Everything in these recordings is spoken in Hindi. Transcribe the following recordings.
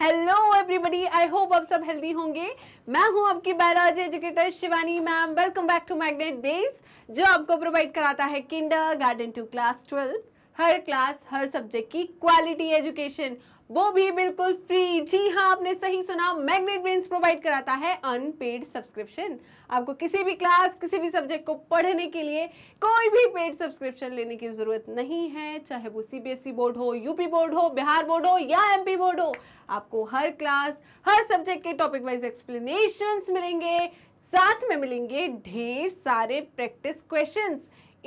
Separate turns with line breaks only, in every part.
हेलो एवरीबडी आई होप आप सब हेल्दी होंगे मैं हूं आपकी biology educator Shivani ma'am welcome back to magnet base जो आपको प्रोवाइड कराता है kindergarten to class twelfth हर क्लास हर सब्जेक्ट की क्वालिटी एजुकेशन वो भी बिल्कुल फ्री जी हाँ आपने सही सुना मैग्नेट ब्रेन प्रोवाइड कराता है अनपेड सब्सक्रिप्शन आपको किसी भी क्लास किसी भी सब्जेक्ट को पढ़ने के लिए कोई भी पेड सब्सक्रिप्शन लेने की ज़रूरत नहीं है चाहे वो सीबीएसई बोर्ड e हो यूपी बोर्ड हो बिहार बोर्ड हो या एमपी बोर्ड हो आपको हर क्लास हर सब्जेक्ट के टॉपिक वाइज एक्सप्लेनेशन मिलेंगे साथ में मिलेंगे ढेर सारे प्रैक्टिस क्वेश्चन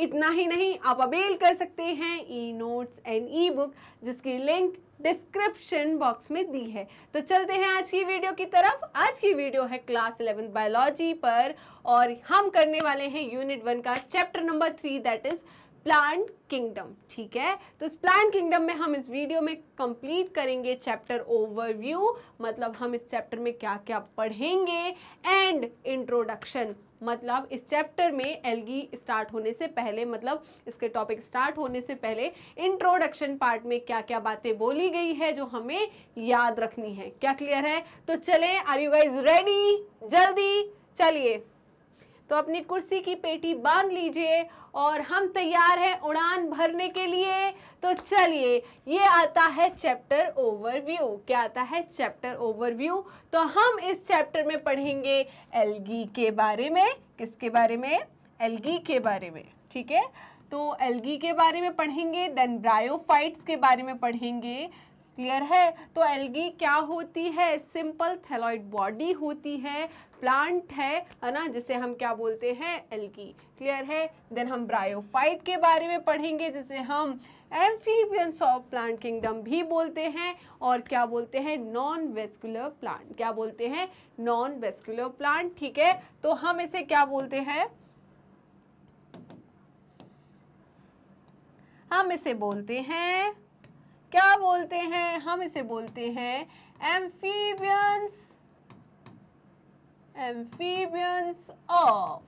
इतना ही नहीं आप अवेल कर सकते हैं e notes and e book जिसकी लिंक डिस्क्रिप्शन बॉक्स में दी है तो चलते हैं आज की वीडियो की तरफ आज की वीडियो है क्लास इलेवेंथ बायोलॉजी पर और हम करने वाले हैं यूनिट वन का chapter number three that is plant kingdom ठीक है तो इस प्लांट किंगडम में हम इस वीडियो में कंप्लीट करेंगे चैप्टर ओवरव्यू मतलब हम इस चैप्टर में क्या क्या पढ़ेंगे एंड इंट्रोडक्शन मतलब इस चैप्टर में एलगी स्टार्ट होने से पहले मतलब इसके टॉपिक स्टार्ट होने से पहले इंट्रोडक्शन पार्ट में क्या क्या बातें बोली गई है जो हमें याद रखनी है क्या क्लियर है तो चले आर यू गाइज रेडी जल्दी चलिए तो अपनी कुर्सी की पेटी बांध लीजिए और हम तैयार हैं उड़ान भरने के लिए तो चलिए ये आता है चैप्टर ओवरव्यू क्या आता है चैप्टर ओवरव्यू तो हम इस चैप्टर में पढ़ेंगे एलगी के बारे में किसके बारे में एलगी के बारे में ठीक है तो एलगी के बारे में पढ़ेंगे देन ब्रायोफाइट्स के बारे में पढ़ेंगे क्लियर है तो एल्गी क्या होती है सिंपल थैलॉइड बॉडी होती है प्लांट है है ना जिसे हम क्या बोलते हैं एल्गी क्लियर है देन हम ब्रायोफाइट के बारे में पढ़ेंगे जिसे हम एम्फीबियंस ऑफ प्लांट किंगडम भी बोलते हैं और क्या बोलते हैं नॉन वेस्कुलर प्लांट क्या बोलते हैं नॉन वेस्कुलर प्लांट ठीक है तो हम इसे क्या बोलते हैं हम इसे बोलते हैं क्या बोलते हैं हम इसे बोलते हैं amphibians amphibians of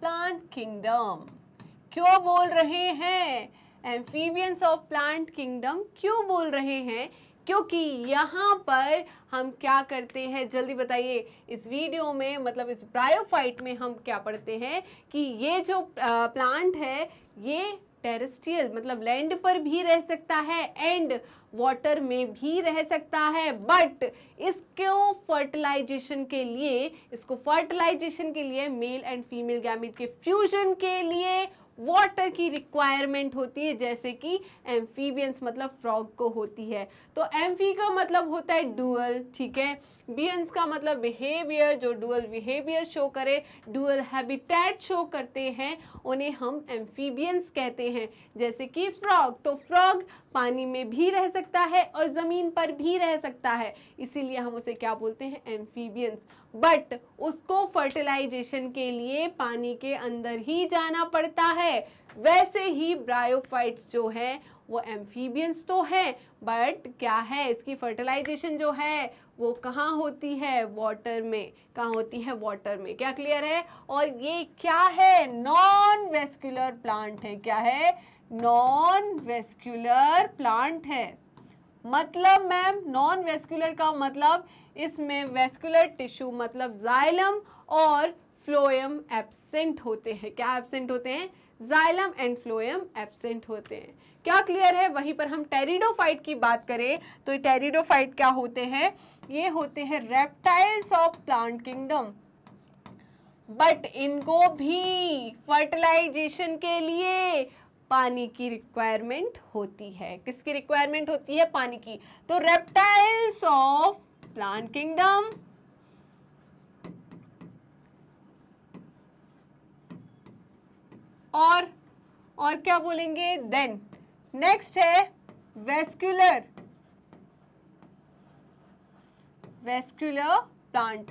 plant kingdom क्यों बोल रहे हैं एम्फीबियंस ऑफ प्लांट किंगडम क्यों बोल रहे हैं क्योंकि यहाँ पर हम क्या करते हैं जल्दी बताइए इस वीडियो में मतलब इस ब्रायोफाइट में हम क्या पढ़ते हैं कि ये जो प्लांट है ये टेरेस्ट्रियल मतलब लैंड पर भी रह सकता है एंड वाटर में भी रह सकता है बट इसको फर्टिलाइजेशन के लिए इसको फर्टिलाइजेशन के लिए मेल एंड फीमेल गैमिट के फ्यूजन के लिए वाटर की रिक्वायरमेंट होती है जैसे कि एम्फीबियंस मतलब फ्रॉग को होती है तो एम्फी का मतलब होता है डुअल ठीक है बियंस का मतलब बिहेवियर जो डुअल बिहेवियर शो करे डुअल हैबिटेट शो करते हैं उन्हें हम एम्फीबियंस कहते हैं जैसे कि फ्रॉग तो फ्रॉग पानी में भी रह सकता है और ज़मीन पर भी रह सकता है इसीलिए हम उसे क्या बोलते हैं एम्फीबियंस बट उसको फर्टिलाइजेशन के लिए पानी के अंदर ही जाना पड़ता है वैसे ही ब्रायोफाइट्स जो है वो एम्फीबियंस तो है बट क्या है इसकी फर्टिलाइजेशन जो है वो कहाँ होती है वाटर में कहाँ होती है वाटर में क्या क्लियर है और ये क्या है नॉन वेस्कुलर प्लांट है क्या है नॉन वेस्कुलर प्लांट है मतलब मैम नॉन वेस्कुलर का मतलब इसमें वेस्कुलर टिश्यू मतलब जाइलम और फ्लोएम एब्सेंट होते हैं क्या एब्सेंट होते हैं जाइलम एंड फ्लोएम एब्सेंट होते हैं क्या क्लियर है वहीं पर हम टेरिडोफाइट की बात करें तो टेरिडोफाइट क्या होते हैं ये होते हैं reptiles of plant kingdom but इनको भी फर्टिलाइजेशन के लिए पानी की रिक्वायरमेंट होती है किसकी रिक्वायरमेंट होती है पानी की तो रेप्टाइल्स ऑफ प्लांट किंगडम और और क्या बोलेंगे देन नेक्स्ट है वेस्कुलर वेस्कुलर प्लांट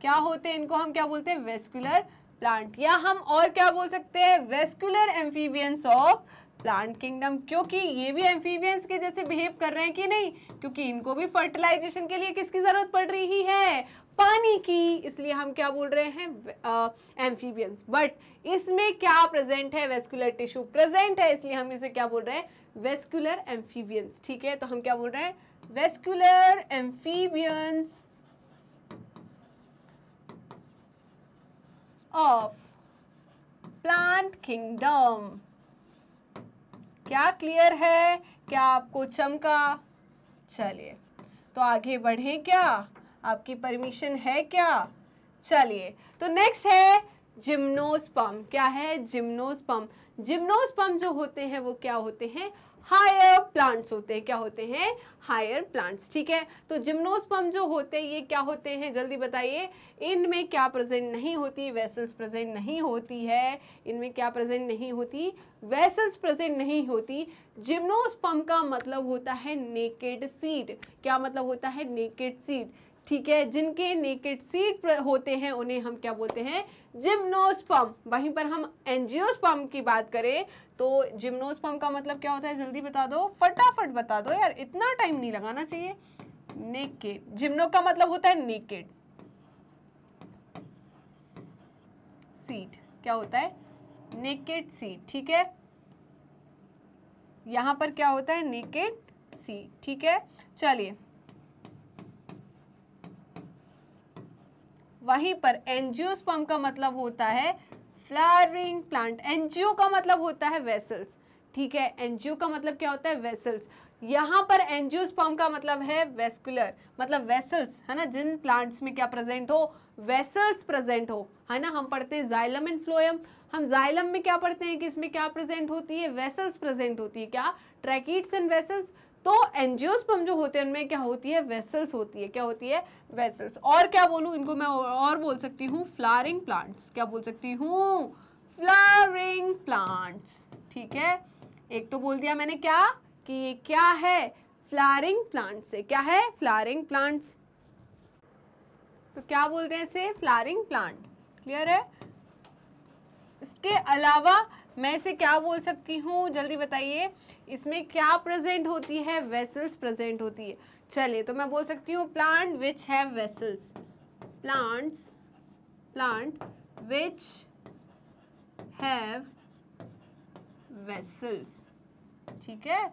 क्या होते हैं इनको हम क्या बोलते हैं वेस्कुलर प्लांट या हम और क्या बोल सकते हैं vascular amphibians of plant kingdom क्योंकि ये भी एम्फीबियंस के जैसे बिहेव कर रहे हैं कि नहीं क्योंकि इनको भी फर्टिलाइजेशन के लिए किसकी ज़रूरत पड़ रही है पानी की इसलिए हम क्या बोल रहे हैं एम्फीबियंस बट इसमें क्या प्रेजेंट है वेस्कुलर टिश्यू प्रेजेंट है इसलिए हम इसे क्या बोल रहे हैं वेस्कुलर एम्फीबियंस ठीक है तो हम क्या बोल रहे हैं vascular amphibians of plant kingdom क्या क्लियर है क्या आपको चमका चलिए तो आगे बढ़े क्या आपकी परमिशन है क्या चलिए तो नेक्स्ट है जिम्नोस्पम क्या है जिम्नोस्पम जिम्नोस्पम जो होते हैं वो क्या होते हैं हायर प्लांट्स होते हैं क्या होते हैं हायर प्लांट्स ठीक है तो जिम्नोस्पम जो होते हैं ये क्या होते हैं जल्दी बताइए इनमें क्या प्रेजेंट नहीं होती वेसल्स प्रेजेंट नहीं होती है इनमें क्या प्रेजेंट नहीं होती वेसल्स प्रेजेंट नहीं होती जिम्नोस्पम का मतलब होता है नेकेड सीड क्या मतलब होता है नेकेड सीड ठीक है जिनके नेकेड सीड होते हैं उन्हें हम क्या बोलते हैं जिम्नोस्पम वहीं पर हम एनजियोस्पम की बात करें तो जिम्नोस्पम का मतलब क्या होता है जल्दी बता दो फटाफट बता दो यार इतना टाइम नहीं लगाना चाहिए नेकेड जिम्नो का मतलब होता है नेकेड सीट क्या होता है नेकेड सीट ठीक है यहां पर क्या होता है नेकेड सी ठीक है चलिए वहीं पर एंजियोस्पम का मतलब होता है फ्लावरिंग प्लांट एनजीओ का मतलब होता है वेसल्स ठीक है एनजीओ का मतलब क्या होता है वेसल्स यहाँ पर एनजियोस्पर्म का मतलब है वेस्कुलर मतलब वेसल्स है ना जिन प्लांट्स में क्या प्रेजेंट हो वेसल्स प्रेजेंट हो है ना हम पढ़ते हैं जाइलम एंड फ्लोएम हम जाइलम में क्या पढ़ते हैं कि इसमें क्या प्रेजेंट होती है वेसल्स प्रेजेंट होती है क्या ट्रैकिड्स एंड वेसल्स तो एनजियोस्पम जो होते हैं उनमें क्या होती है वेसल्स होती है क्या होती है वेसल्स और क्या बोलूं इनको मैं और बोल सकती हूँ फ्लारिंग प्लांट्स क्या बोल सकती हूँ फ्लारिंग प्लांट्स ठीक है एक तो बोल दिया मैंने क्या कि ये क्या है फ्लारिंग प्लांट्स है क्या है फ्लारिंग प्लांट्स तो क्या बोलते हैं इसे फ्लारिंग प्लांट क्लियर है इसके अलावा मैं इसे क्या बोल सकती हूँ जल्दी बताइए इसमें क्या प्रेजेंट होती है वेसल्स प्रेजेंट होती है चलिए तो मैं बोल सकती हूँ plant which have vessels plants plant which have vessels ठीक है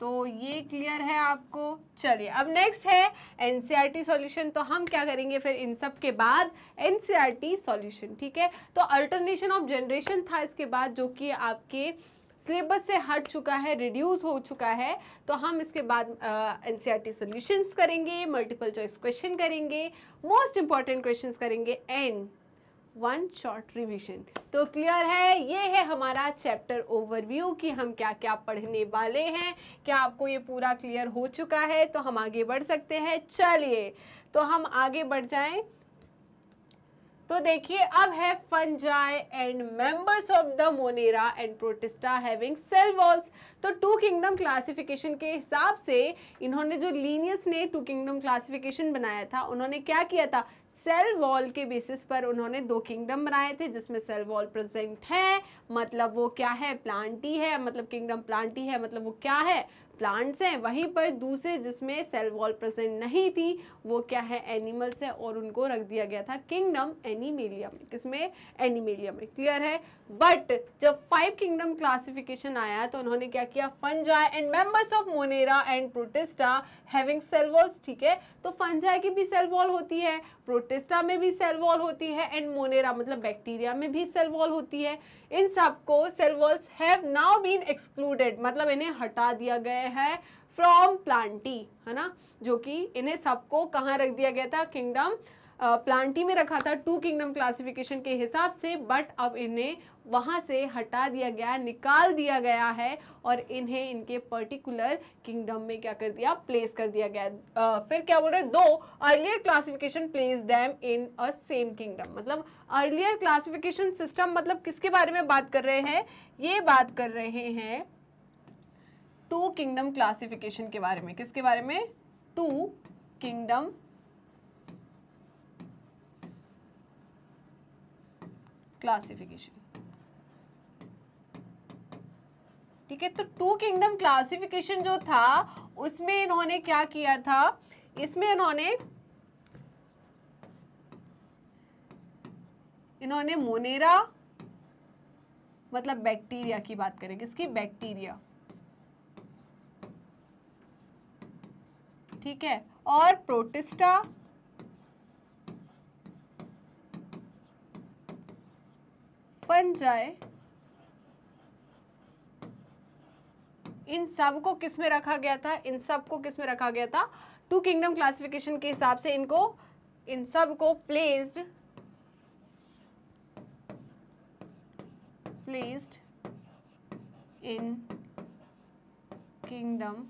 तो ये क्लियर है आपको चलिए अब नेक्स्ट है एन सी सॉल्यूशन तो हम क्या करेंगे फिर इन सब के बाद एन सी सॉल्यूशन ठीक है तो अल्टरनेशन ऑफ जनरेशन था इसके बाद जो कि आपके सिलेबस से हट चुका है रिड्यूस हो चुका है तो हम इसके बाद N C R T solutions करेंगे मल्टीपल चॉइस क्वेश्चन करेंगे मोस्ट इंपॉर्टेंट क्वेश्चन करेंगे एंड वन शॉर्ट रिविजन तो क्लियर है ये है हमारा चैप्टर ओवरव्यू कि हम क्या क्या पढ़ने वाले हैं क्या आपको ये पूरा क्लियर हो चुका है तो हम आगे बढ़ सकते हैं चलिए तो हम आगे बढ़ जाएं तो देखिए अब है fungi and members of the Monera and Protista having cell walls तो टू किंगडम क्लासिफिकेशन के हिसाब से इन्होंने जो लीनियस ने टू किंगडम क्लासिफिकेशन बनाया था उन्होंने क्या किया था सेल वॉल के बेसिस पर उन्होंने दो किंगडम बनाए थे जिसमें सेल वॉल प्रेजेंट है मतलब वो क्या है प्लांटी है मतलब किंगडम प्लांटी है मतलब वो क्या है प्लांट्स हैं वहीं पर दूसरे जिसमें सेल वॉल प्रेजेंट नहीं थी वो क्या है एनिमल्स है और उनको रख दिया गया था किंगडम एनिमेलिया में किसमें एनिमेलिया में क्लियर है बट जब फाइव किंगडम क्लासिफिकेशन आया तो उन्होंने क्या किया fungi and members of Monera and Protista having cell walls ठीक है तो फंजा की भी सेल वॉल होती है प्रोटेस्टा में भी सेल वॉल होती है एंड मोनेरा मतलब बैक्टीरिया में भी सेल वॉल होती है इन सब को cell walls have now been excluded मतलब इन्हें हटा दिया गया है फ्रॉम प्लांटी है ना जो कि इन्हें सबको कहाँ रख दिया गया था किंगडम प्लांटी uh, में रखा था टू किंगडम क्लासिफिकेशन के हिसाब से बट अब इन्हें वहाँ से हटा दिया गया निकाल दिया गया है और इन्हें इनके पर्टिकुलर किंगडम में क्या कर दिया प्लेस कर दिया गया आ, फिर क्या बोल रहे दो earlier classification place them in a same kingdom मतलब अर्लियर क्लासिफिकेशन सिस्टम मतलब किसके बारे में बात कर रहे हैं ये बात कर रहे हैं टू किंगडम क्लासिफिकेशन के बारे में किसके बारे में टू किंगडम क्लासिफिकेशन ठीक है तो टू किंगडम क्लासिफिकेशन जो था उसमें इन्होंने क्या किया था इसमें इन्होंने इन्होंने मोनेरा मतलब बैक्टीरिया की बात करें किसकी बैक्टीरिया ठीक है और प्रोटिस्टा फंजाई इन सब को किस में रखा गया था इन सब को किस में रखा गया था टू किंगडम क्लासिफिकेशन के हिसाब से इनको इन सब को placed placed in kingdom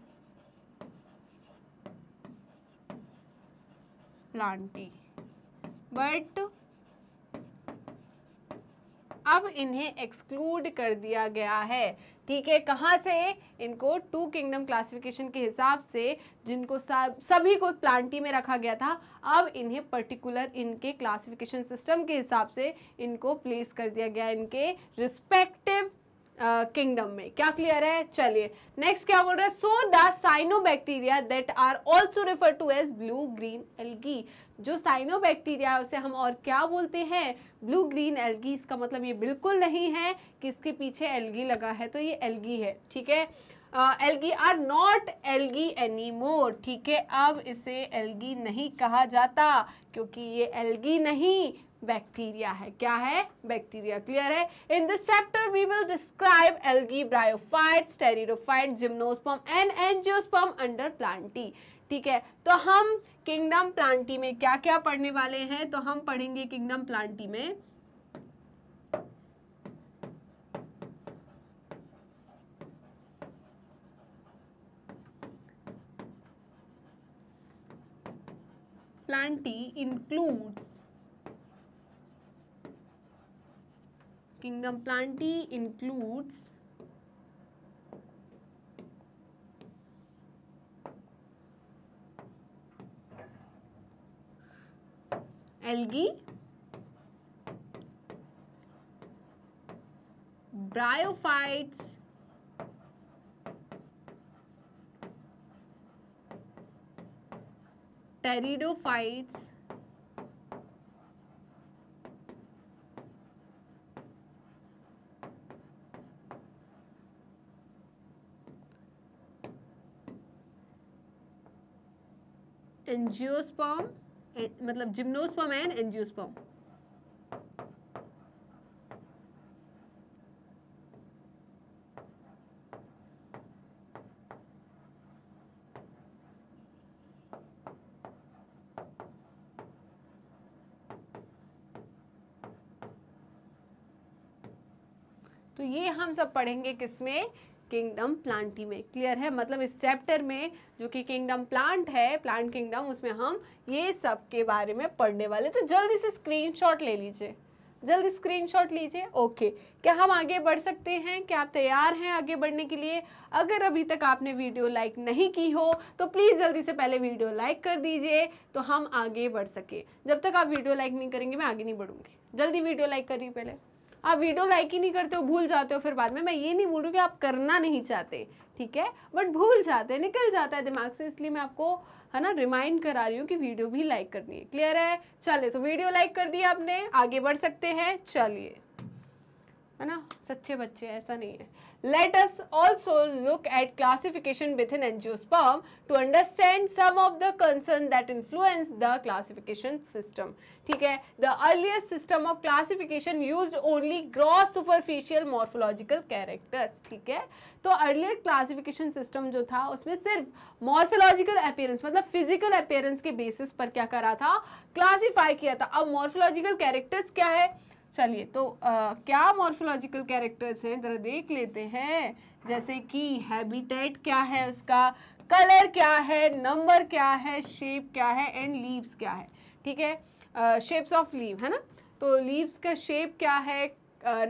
Plantae but अब इन्हें एक्सक्लूड कर दिया गया है ठीक है कहाँ से इनको टू किंगडम क्लासिफिकेशन के हिसाब से जिनको सभी को प्लांटी में रखा गया था अब इन्हें पर्टिकुलर इनके क्लासिफिकेशन सिस्टम के हिसाब से इनको प्लेस कर दिया गया इनके रिस्पेक्टिव किंगडम में क्या क्लियर है चलिए नेक्स्ट क्या बोल रहा है so the cyanobacteria that are also refer to as blue green algae जो साइनोबैक्टीरिया है उसे हम और क्या बोलते हैं ब्लू ग्रीन एल्गी इसका मतलब ये बिल्कुल नहीं है कि इसके पीछे एल्गी लगा है तो ये एल्गी है ठीक है algae are not algae more ठीक है अब इसे एल्गी नहीं कहा जाता क्योंकि ये एल्गी नहीं बैक्टीरिया है क्या है बैक्टीरिया क्लियर है in this chapter we will describe algae bryophyte pteridophyte gymnosperm and angiosperm under Plantae ठीक है तो हम किंगडम प्लांटी में क्या क्या पढ़ने वाले हैं तो हम पढ़ेंगे किंगडम प्लांटी में Plantae includes Kingdom Plantae includes algae, bryophytes, pteridophytes, angiosperm eh, मतलब जिम्नोस्पॉम एंड एनजियोस्पॉम तो ये हम सब पढ़ेंगे किसमें किंगडम प्लांटी में क्लियर है मतलब इस चैप्टर में जो कि किंगडम प्लांट है प्लांट किंगडम उसमें हम ये सब के बारे में पढ़ने वाले तो जल्दी से स्क्रीन ले लीजिए जल्दी स्क्रीनशॉट लीजिए ओके क्या हम आगे बढ़ सकते हैं क्या आप तैयार हैं आगे बढ़ने के लिए अगर अभी तक आपने वीडियो लाइक नहीं की हो तो प्लीज़ जल्दी से पहले वीडियो लाइक कर दीजिए तो हम आगे बढ़ सके जब तक आप वीडियो लाइक नहीं करेंगे मैं आगे नहीं बढ़ूंगी जल्दी वीडियो लाइक करिए पहले आप वीडियो लाइक ही नहीं करते हो भूल जाते हो फिर बाद में मैं ये नहीं बोल रही कि आप करना नहीं चाहते ठीक है बट भूल जाते हैं निकल जाता है दिमाग से इसलिए मैं आपको है ना रिमाइंड करा रही हूँ कि वीडियो भी लाइक करनी है क्लियर है चलिए तो वीडियो लाइक कर दिया आपने आगे बढ़ सकते हैं चलिए है ना सच्चे बच्चे ऐसा नहीं है let us also look at classification within sperm to understand some of the concern that influence the classification system ठीक है the earliest system of classification use only gross superficial morphological characters ठीक है तो अर्लियर क्लासिफिकेशन सिस्टम जो था उसमें सिर्फ मॉर्फोलॉजिकल अपेयरेंस मतलब फिजिकल अपेयरेंस के बेसिस पर क्या करा था क्लासीफाई किया था अब मॉर्फोलॉजिकल कैरेक्टर्स क्या है चलिए तो आ, क्या मॉर्फोलॉजिकल कैरेक्टर्स हैं ज़रा देख लेते हैं जैसे कि हैबिटेट क्या है उसका कलर क्या है नंबर क्या है शेप क्या है एंड लीव्स क्या है ठीक है शेप्स ऑफ लीव है ना तो लीव्स का शेप क्या है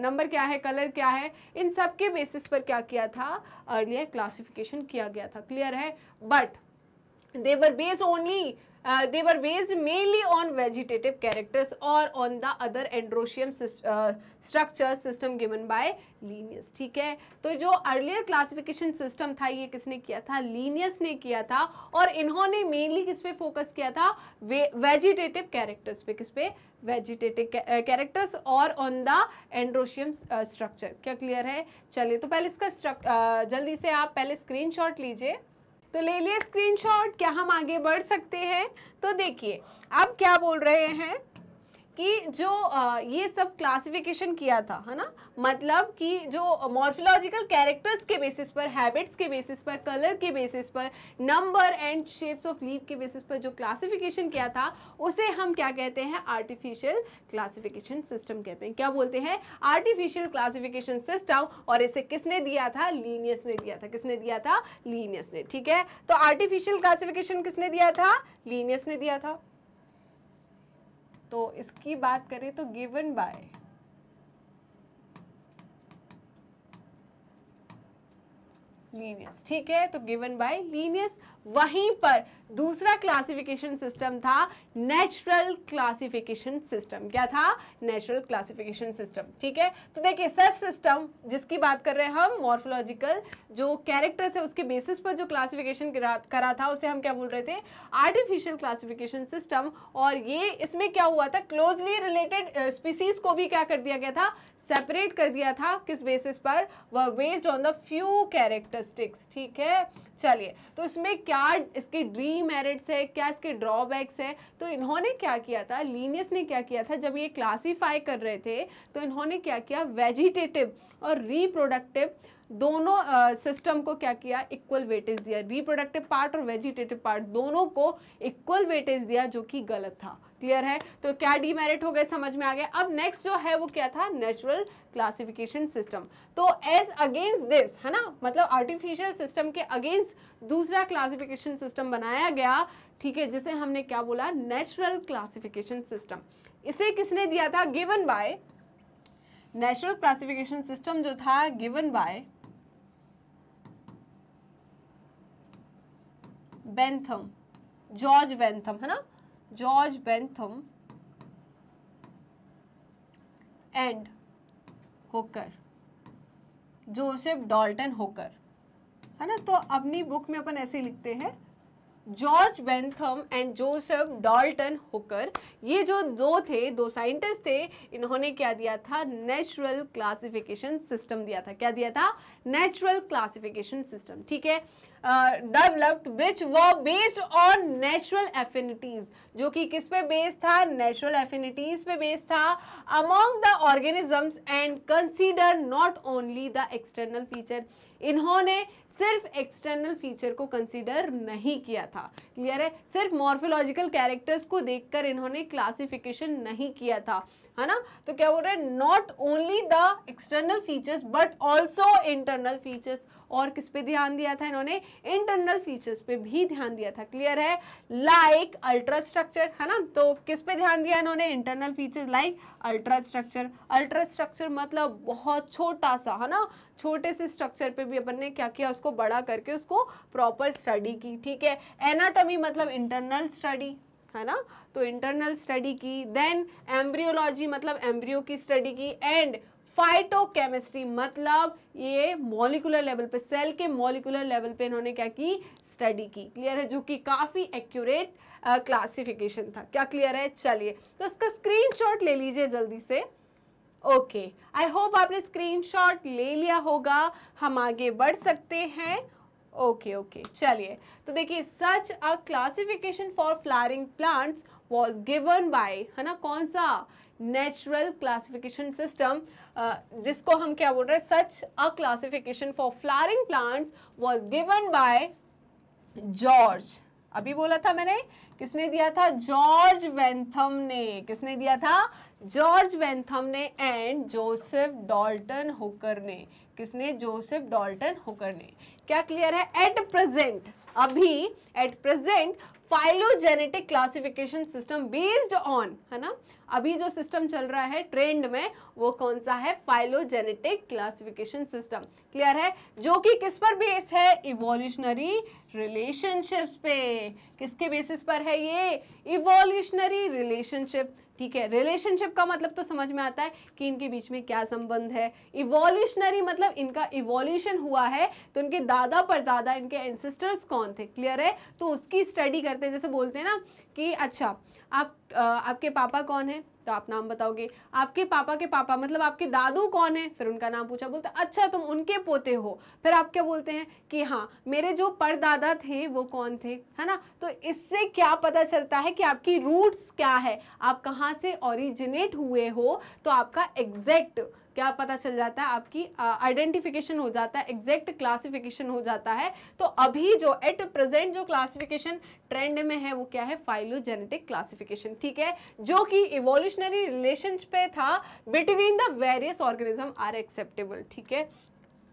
नंबर uh, क्या है कलर क्या है इन सब के बेसिस पर क्या किया था अर्लियर क्लासिफिकेशन किया गया था क्लियर है but they were based only they were based mainly on vegetative characters और on the other androecium structure system given by Linnaeus ठीक है तो जो अर्लियर क्लासिफिकेशन सिस्टम था ये किसने किया था लीनियस ने किया था और इन्होंने मेनली किस पे फोकस किया था वे, वेजिटेटिव कैरेक्टर्स पे किस पे वेजिटेटिव कैरेक्टर्स uh, और ऑन द एंड्रोशियम स्ट्रक्चर क्या क्लियर है चलिए तो पहले इसका स्ट्रक uh, जल्दी से आप पहले स्क्रीनशॉट लीजिए तो ले लिए स्क्रीनशॉट क्या हम आगे बढ़ सकते हैं तो देखिए अब क्या बोल रहे हैं कि जो ये सब क्लासिफिकेशन किया था है ना मतलब कि जो मॉर्फोलॉजिकल कैरेक्टर्स के बेसिस पर हैबिट्स के बेसिस पर कलर के बेसिस पर number and shapes of leave के बेसिस पर जो क्लासिफिकेशन किया था उसे हम क्या कहते हैं आर्टिफिशियल क्लासिफिकेशन सिस्टम कहते हैं क्या बोलते हैं आर्टिफिशियल क्लासिफिकेशन सिस्टम और इसे किसने दिया था लीनियस ने दिया था किसने दिया था लीनियस ने ठीक है तो आर्टिफिशियल क्लासिफिकेशन किसने दिया था लीनियस ने दिया था तो इसकी बात करें तो गिवन बाय लीनियस ठीक है तो गिवन बाय लीनियस वहीं पर दूसरा क्लासिफिकेशन सिस्टम था नेचुरल क्लासिफिकेशन सिस्टम क्या था नेचुरल क्लासिफिकेशन सिस्टम ठीक है तो देखिए सच सिस्टम जिसकी बात कर रहे हैं हम मॉर्फोलॉजिकल जो कैरेक्टर्स है उसके बेसिस पर जो क्लासिफिकेशन करा था उसे हम क्या बोल रहे थे आर्टिफिशियल क्लासिफिकेशन सिस्टम और ये इसमें क्या हुआ था क्लोजली रिलेटेड स्पीसीज को भी क्या कर दिया गया था सेपरेट कर दिया था किस बेसिस पर वह based on the few characteristics ठीक है चलिए तो इसमें क्या इसके मेरिट्स है क्या इसके ड्रॉबैक्स है तो इन्होंने क्या किया था लीनियस ने क्या किया था जब ये क्लासीफाई कर रहे थे तो इन्होंने क्या किया वेजिटेटिव और रिप्रोडक्टिव दोनों सिस्टम uh, को क्या किया इक्वल वेटेज दिया रिप्रोडक्टिव पार्ट और वेजिटेटिव पार्ट दोनों को इक्वल वेटेज दिया जो कि गलत था क्लियर है तो क्या डीमेरिट हो गए समझ में आ गया अब नेक्स्ट जो है वो क्या था नेचुरल क्लासिफिकेशन सिस्टम तो एज अगेंस्ट दिस है ना मतलब आर्टिफिशियल सिस्टम के अगेंस्ट दूसरा क्लासिफिकेशन सिस्टम बनाया गया ठीक है जिसे हमने क्या बोला नेचुरल क्लासिफिकेशन सिस्टम इसे किसने दिया था given by natural classification system जो था given by Bentham George Bentham है ना George Bentham and Hooker Joseph Dalton Hooker है ना तो अपनी बुक में अपन ऐसे लिखते हैं George Bentham and Joseph Dalton Hooker ये जो दो थे दो साइंटिस्ट थे इन्होंने क्या दिया था नेचुरल क्लासिफिकेशन सिस्टम दिया था क्या दिया था नेचुरल क्लासिफिकेशन सिस्टम ठीक है डेवलप्ड विच व बेस्ड ऑन नेचुरल एफिनिटीज जो कि किस पे बेस्ड था नेचुरल एफिनिटीज पे बेस्ड था among the organisms and consider not only the external feature इन्होंने सिर्फ एक्सटर्नल फीचर को कंसीडर नहीं किया था क्लियर है सिर्फ मॉर्फोलॉजिकल कैरेक्टर्स को देखकर इन्होंने क्लासिफिकेशन नहीं किया था है ना तो क्या बोल रहे हैं not only the external features but also internal features और किस पे ध्यान दिया था इन्होंने इंटरनल फीचर्स पे भी ध्यान दिया था क्लियर है लाइक अल्ट्रा स्ट्रक्चर है ना तो किस पे ध्यान दिया इन्होंने internal features like ultra structure ultra structure मतलब बहुत छोटा सा है ना छोटे से स्ट्रक्चर पे भी अपन ने क्या किया उसको बड़ा करके उसको प्रॉपर स्टडी की ठीक है एनाटॉमी मतलब इंटरनल स्टडी है ना तो इंटरनल स्टडी की देन एम्ब्रियोलॉजी मतलब एम्ब्रियो की स्टडी की एंड फाइटोकेमिस्ट्री मतलब ये मॉलिकुलर लेवल पे सेल के मॉलिकुलर लेवल पे इन्होंने क्या की स्टडी की क्लियर है जो कि काफ़ी एक्यूरेट क्लासिफिकेशन था क्या क्लियर है चलिए तो इसका स्क्रीनशॉट ले लीजिए जल्दी से ओके आई होप आपने स्क्रीनशॉट ले लिया होगा हम आगे बढ़ सकते हैं ओके ओके चलिए तो देखिए such a classification for flowering plants was given by है ना कौन सा नेचुरल क्लासिफिकेशन सिस्टम जिसको हम क्या बोल रहे हैं such a classification for flowering plants was given by George अभी बोला था मैंने किसने दिया था जॉर्ज वेंथम ने किसने दिया था जॉर्ज वेंथम ने एंड जोसेफ डॉल्टन होकर ने किसने जोसेफ डॉल्टन होकर ने क्या क्लियर है एट प्रेजेंट अभी at present phylogenetic classification system based on है ना अभी जो सिस्टम चल रहा है ट्रेंड में वो कौन सा है फाइलोजेनेटिक क्लासिफिकेशन सिस्टम क्लियर है जो कि किस पर बेस है इवोल्यूशनरी रिलेशनशिप्स पे किसके बेसिस पर है ये इवोल्यूशनरी रिलेशनशिप ठीक है रिलेशनशिप का मतलब तो समझ में आता है कि इनके बीच में क्या संबंध है इवोल्यूशनरी मतलब इनका इवोल्यूशन हुआ है तो इनके दादा परदादा इनके एंसेस्टर्स कौन थे क्लियर है तो उसकी स्टडी करते हैं जैसे बोलते हैं ना कि अच्छा आप आ, आपके पापा कौन है तो आप नाम बताओगे आपके पापा के पापा मतलब आपके दादू कौन है फिर उनका नाम पूछा बोलते अच्छा तुम उनके पोते हो फिर आप क्या बोलते हैं कि हाँ मेरे जो परदादा थे वो कौन थे है ना तो इससे क्या पता चलता है कि आपकी रूट्स क्या है आप कहाँ से ओरिजिनेट हुए हो तो आपका एग्जैक्ट क्या पता चल जाता है आपकी आइडेंटिफिकेशन हो जाता है एग्जैक्ट क्लासिफिकेशन हो जाता है तो अभी जो एट प्रेजेंट जो क्लासिफिकेशन ट्रेंड में है वो क्या है फाइलोजेनेटिक क्लासिफिकेशन ठीक है जो कि इवोल्यूशनरी रिलेशन पे था between the various organism are acceptable ठीक है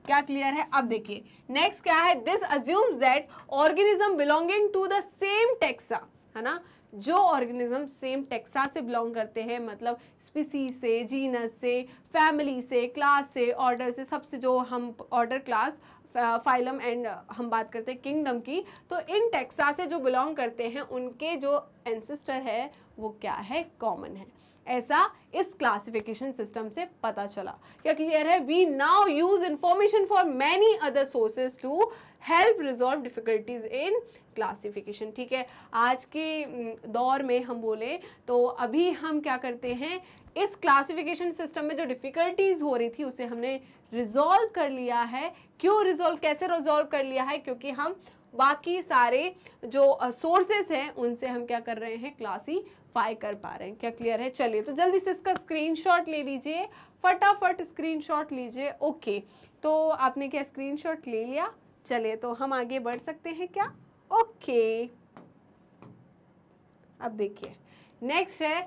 क्या क्लियर है अब देखिए नेक्स्ट क्या है this assumes that organism belonging to the same taxa है ना जो ऑर्गेनिज्म सेम टेक्सा से बिलोंग करते हैं मतलब स्पीसी से जीनस से फैमिली से क्लास से ऑर्डर से सबसे जो हम ऑर्डर क्लास फाइलम एंड हम बात करते हैं किंगडम की तो इन टेक्सा से जो बिलोंग करते हैं उनके जो एंसिस्टर है वो क्या है कॉमन है ऐसा इस क्लासिफिकेशन सिस्टम से पता चला क्या क्लियर है we now use information for many other sources to help resolve difficulties in classification ठीक है आज के हम्म, दौर में हम बोले तो अभी हम क्या करते हैं इस क्लासिफिकेशन सिस्टम में जो डिफ़िकल्टीज़ हो रही थी उसे हमने रिजॉल्व कर लिया है क्यों रिजॉल्व कैसे रिजॉल्व कर लिया है क्योंकि हम बाकी सारे जो सोर्सेस हैं उनसे हम क्या कर रहे हैं क्लासीफाई कर पा रहे हैं क्या क्लियर है चलिए तो जल्दी से इसका स्क्रीनशॉट ले लीजिए फटाफट स्क्रीनशॉट लीजिए ओके तो आपने क्या स्क्रीनशॉट ले लिया चलिए तो हम आगे बढ़ सकते हैं क्या ओके अब देखिए नेक्स्ट है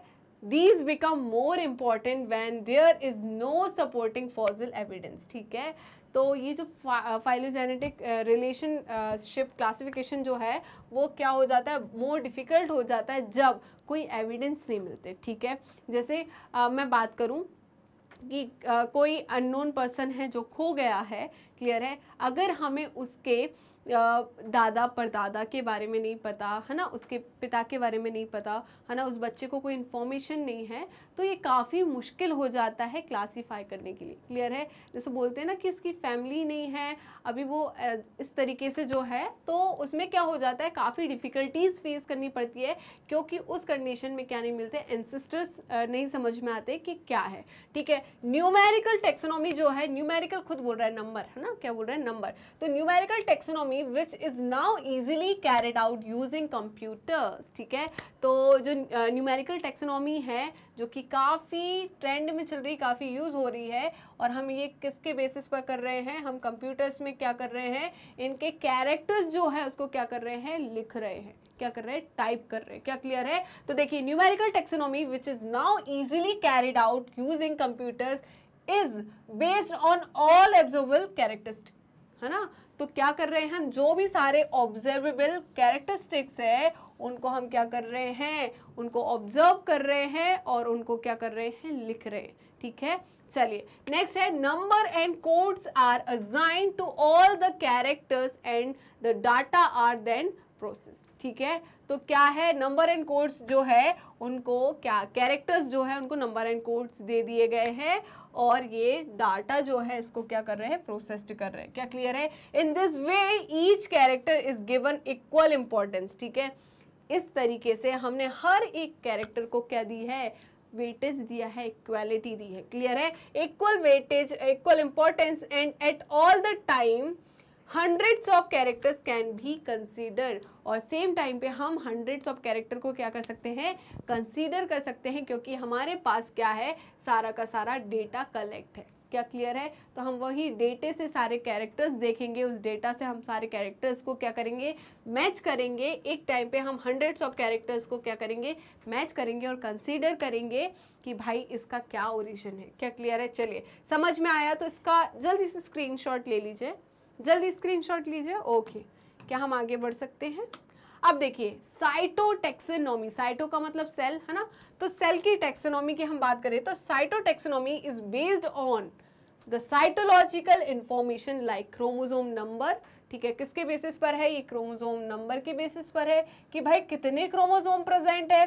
these become more important when there is no supporting fossil evidence ठीक है तो ये जो फाइलोजेनेटिक रिलेशनशिप क्लासिफिकेशन जो है वो क्या हो जाता है मोर डिफ़िकल्ट हो जाता है जब कोई एविडेंस नहीं मिलते ठीक है जैसे uh, मैं बात करूँ कि कोई अननोन पर्सन है जो खो गया है क्लियर है अगर हमें उसके दादा परदादा के बारे में नहीं पता है ना उसके पिता के बारे में नहीं पता है ना उस बच्चे को कोई इन्फॉर्मेशन नहीं है तो ये काफ़ी मुश्किल हो जाता है क्लासीफाई करने के लिए क्लियर है जैसे बोलते हैं ना कि उसकी फैमिली नहीं है अभी वो इस तरीके से जो है तो उसमें क्या हो जाता है काफ़ी डिफ़िकल्टीज़ फेस करनी पड़ती है क्योंकि उस कंडीशन में क्या नहीं मिलते एंसिस्टर्स नहीं समझ में आते कि क्या है ठीक है न्यूमेरिकल टेक्सोनॉमी जो है न्यूमेरिकल खुद बोल रहा है नंबर है ना क्या बोल रहा है नंबर तो numerical taxonomy which is now easily carried out using computers ठीक है तो जो न्यूमेरिकल टेक्सोनॉमी है जो कि काफ़ी ट्रेंड में चल रही काफ़ी यूज़ हो रही है और हम ये किसके बेसिस पर कर रहे हैं हम कंप्यूटर्स में क्या कर रहे हैं इनके कैरेक्टर्स जो है उसको क्या कर रहे हैं लिख रहे हैं क्या कर रहे हैं टाइप कर रहे हैं क्या क्लियर है तो देखिए numerical taxonomy which is now easily carried out using computers is based on all observable characteristic है ना तो क्या कर रहे हैं हम जो भी सारे ऑब्जर्वेबल कैरेक्टरिस्टिक्स है उनको हम क्या कर रहे हैं उनको ऑब्जर्व कर रहे हैं और उनको क्या कर रहे हैं लिख रहे हैं ठीक है चलिए नेक्स्ट है number and codes are assign to all the characters and the data are then process ठीक है तो क्या है नंबर एंड कोड्स जो है उनको क्या कैरेक्टर्स जो है उनको नंबर एंड कोड्स दे दिए गए हैं और ये डाटा जो है इसको क्या कर रहे हैं प्रोसेस्ड कर रहे हैं क्या क्लियर है in this way each character is given equal importance ठीक है इस तरीके से हमने हर एक कैरेक्टर को क्या दी है वेटेज दिया है इक्वालिटी दी है क्लियर है equal weightage equal importance and at all the time hundreds of characters can भी कंसीडर और सेम टाइम पे हम हंड्रेड्स ऑफ कैरेक्टर को क्या कर सकते हैं कंसीडर कर सकते हैं क्योंकि हमारे पास क्या है सारा का सारा डेटा कलेक्ट है क्या क्लियर है तो हम वही डेटे से सारे कैरेक्टर्स देखेंगे उस डेटा से हम सारे कैरेक्टर्स को क्या करेंगे मैच करेंगे एक टाइम पे हम हंड्रेड्स ऑफ कैरेक्टर्स को क्या करेंगे मैच करेंगे और कंसीडर करेंगे कि भाई इसका क्या ओरिजिन है क्या क्लियर है चलिए समझ में आया तो इसका जल्दी से स्क्रीनशॉट ले लीजिए जल्दी स्क्रीनशॉट लीजिए ओके क्या हम आगे बढ़ सकते हैं अब देखिए साइटोटेक्सोनॉमी साइटो का मतलब सेल है ना तो सेल की टेक्सोनॉमी की हम बात करें तो cytotaxonomy is based on the cytological information like chromosome number ठीक है किसके बेसिस पर है ये क्रोमोजोम नंबर के बेसिस पर है कि भाई कितने क्रोमोजोम प्रेजेंट है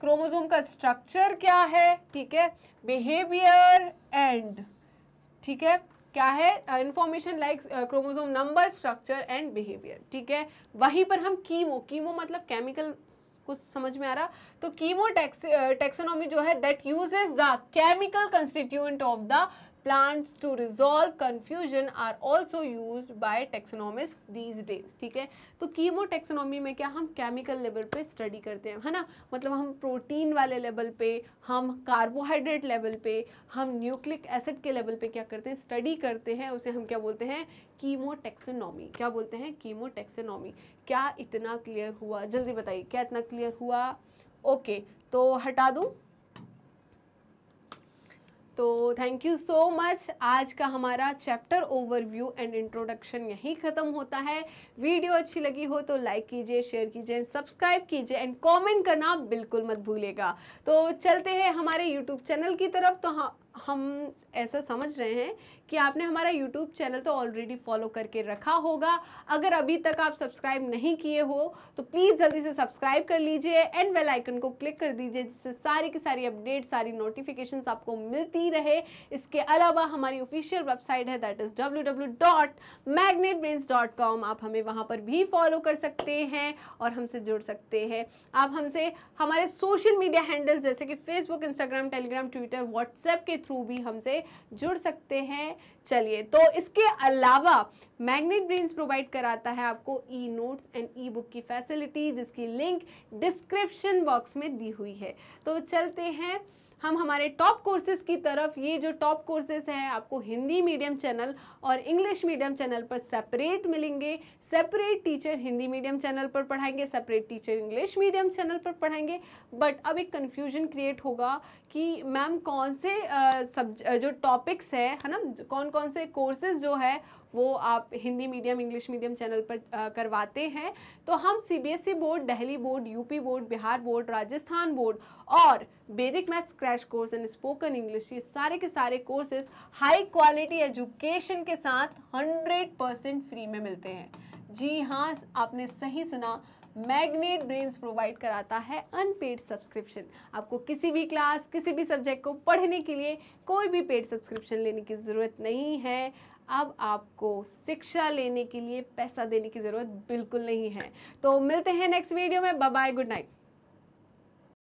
क्रोमोजोम का स्ट्रक्चर क्या है ठीक है बिहेवियर एंड ठीक है क्या है information like chromosome number structure and behaviour ठीक है वहीं पर हम कीमो कीमो मतलब केमिकल कुछ समझ में आ रहा तो कीमो टेक्सोनॉमी uh, जो है that uses the chemical constituent of the plants to resolve confusion are also use by taxonomist these days ठीक है तो कीमो टेक्सोनॉमी में क्या हम केमिकल लेवल पे स्टडी करते हैं है ना मतलब हम प्रोटीन वाले लेवल पे हम कार्बोहाइड्रेट लेवल पे हम न्यूक्लिक एसिड के लेवल पे क्या करते हैं स्टडी करते हैं उसे हम क्या बोलते हैं कीमो क्या बोलते हैं कीमो क्या इतना क्लियर हुआ जल्दी बताइए क्या इतना क्लियर हुआ ओके okay, तो हटा दूँ तो थैंक यू सो मच आज का हमारा चैप्टर ओवरव्यू एंड इंट्रोडक्शन यहीं ख़त्म होता है वीडियो अच्छी लगी हो तो लाइक कीजिए शेयर कीजिए सब्सक्राइब कीजिए एंड कमेंट करना बिल्कुल मत भूलेगा तो चलते हैं हमारे यूट्यूब चैनल की तरफ तो हाँ हम ऐसा समझ रहे हैं कि आपने हमारा YouTube चैनल तो ऑलरेडी फॉलो करके रखा होगा अगर अभी तक आप सब्सक्राइब नहीं किए हो तो प्लीज़ जल्दी से सब्सक्राइब कर लीजिए एंड बेल आइकन को क्लिक कर दीजिए जिससे सारी की सारी अपडेट सारी नोटिफिकेशंस आपको मिलती जारी रहे इसके अलावा हमारी ऑफिशियल वेबसाइट है दैट इज़ डब्ल्यू आप हमें वहाँ पर भी फॉलो कर सकते हैं और हमसे जुड़ सकते हैं आप हमसे हमारे सोशल मीडिया हैंडल्स जैसे कि Facebook Instagram Telegram Twitter WhatsApp के थ्रू भी हमसे जुड़ सकते हैं चलिए तो इसके अलावा मैग्नेट ब्रेन्स प्रोवाइड कराता है आपको e notes and e book की फैसिलिटी जिसकी लिंक डिस्क्रिप्शन बॉक्स में दी हुई है तो चलते हैं हम हमारे टॉप कोर्सेज की तरफ ये जो टॉप कोर्सेज हैं आपको हिंदी मीडियम चैनल और इंग्लिश मीडियम चैनल पर सेपरेट मिलेंगे separate teacher Hindi medium channel पर पढ़ाएंगे separate teacher English medium channel पर पढ़ाएंगे बट अब एक कन्फ्यूजन क्रिएट होगा कि मैम कौन से सब जो टॉपिक्स है है ना कौन कौन से कोर्सेज जो है वो आप Hindi medium English medium channel पर आ, करवाते हैं तो हम CBSE e board Delhi board UP board Bihar board Rajasthan board और बेरिक maths crash course and spoken English ये सारे के सारे कोर्सेज हाई क्वालिटी एजुकेशन के साथ हंड्रेड परसेंट फ्री में मिलते हैं जी हाँ आपने सही सुना मैग्नेट ब्रेन्स प्रोवाइड कराता है अनपेड सब्सक्रिप्शन आपको किसी भी क्लास किसी भी सब्जेक्ट को पढ़ने के लिए कोई भी पेड सब्सक्रिप्शन लेने की ज़रूरत नहीं है अब आपको शिक्षा लेने के लिए पैसा देने की ज़रूरत बिल्कुल नहीं है तो मिलते हैं नेक्स्ट वीडियो में बाय गुड नाइट